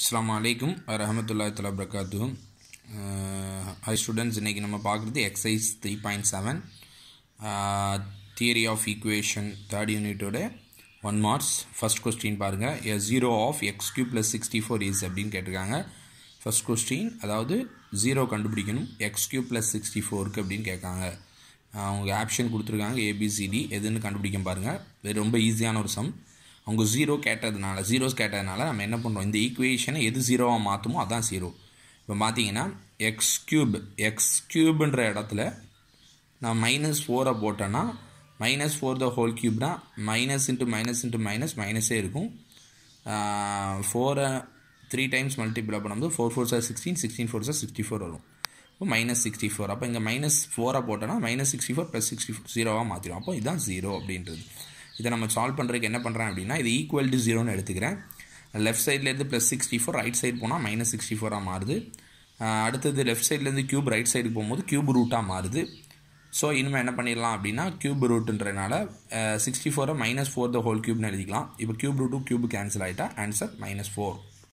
அஸ்லாம் அலைக்கும் ரஹமத்துல்லா தலா பிரகாத்து ஹை ஸ்டூடெண்ட்ஸ் இன்றைக்கி நம்ம பார்க்குறது exercise three point seven theory of equation third யூனிட்டோட ஒன் மார்க்ஸ் ஃபஸ்ட் கொஸ்டின் பாருங்கள் a zero of x cube plus sixty four is அப்படின்னு கேட்டிருக்காங்க ஃபஸ்ட் கொஸ்டின் அதாவது ஜீரோ கண்டுபிடிக்கணும் எக்ஸ் கியூ ப்ளஸ் சிக்ஸ்டி ஃபோருக்கு அப்படின்னு கேட்காங்க uh, அவங்க ஆப்ஷன் கொடுத்துருக்காங்க ஏபிசிடி எதுன்னு கண்டுபிடிக்க பாருங்கள் ரொம்ப ஈஸியான ஒரு சம் அவங்க ஜீரோ கேட்டதுனால ஜீரோஸ் கேட்டதுனால நம்ம என்ன பண்ணுறோம் இந்த ஈக்குவேஷனை எது ஜீரோவாக மாற்றுமோ அதான் ஜீரோ இப்போ பார்த்தீங்கன்னா எக்ஸ் க்யூப் எக்ஸ் க்யூப்ன்ற இடத்துல நான் மைனஸ் ஃபோரை போட்டேன்னா மைனஸ் ஃபோர் த ஹோல் க்யூப்னா minus into minus into minus மைனஸே இருக்கும் ஃபோரை த்ரீ டைம்ஸ் மல்டிப்ளை பண்ணும்போது ஃபோர் ஃபோர் சார் சிக்ஸ்டீன் சிக்ஸ்டீன் ஃபோர் சார் சிக்ஸ்டி ஃபோர் வரும் இப்போ மைனஸ் சிக்ஸ்டி ஃபோர் அப்போ இங்கே மைனஸ் ஃபோரை போட்டோன்னா minus sixty four plus sixty four ஜீரோவாக மாற்றிடும் அப்போ இதுதான் ஜீரோ அப்படின்றது இதை நம்ம சால்வ் பண்ணுறதுக்கு என்ன பண்ணுறேன் அப்படின்னா இது ஈக்குவல் டு ஜீரோன்னு எடுத்துக்கிறேன் லெஃப்ட் சைட்லேருந்து plus sixty four right side போனால் மைனஸ் சிக்ஸ்டி ஃபோராக மாறுது அடுத்தது லெஃப்ட் சைட்லேருந்து க்யூப் ரைட் சைடு போகும்போது க்யூப் ரூட்டாக மாறுது ஸோ இனிமேல் என்ன பண்ணிடலாம் அப்படின்னா க்யூப் ரூட்டுன்றனால சிக்ஸ்டி ஃபோரை மைனஸ் ஃபோர் த ஹோல் க்யூப்னு எழுதிக்கலாம் இப்போ க்யூப் ரூட்டும் க்யூப் கேன்சல் ஆகிட்டா ஆன்சர் மைனஸ் ஃபோர்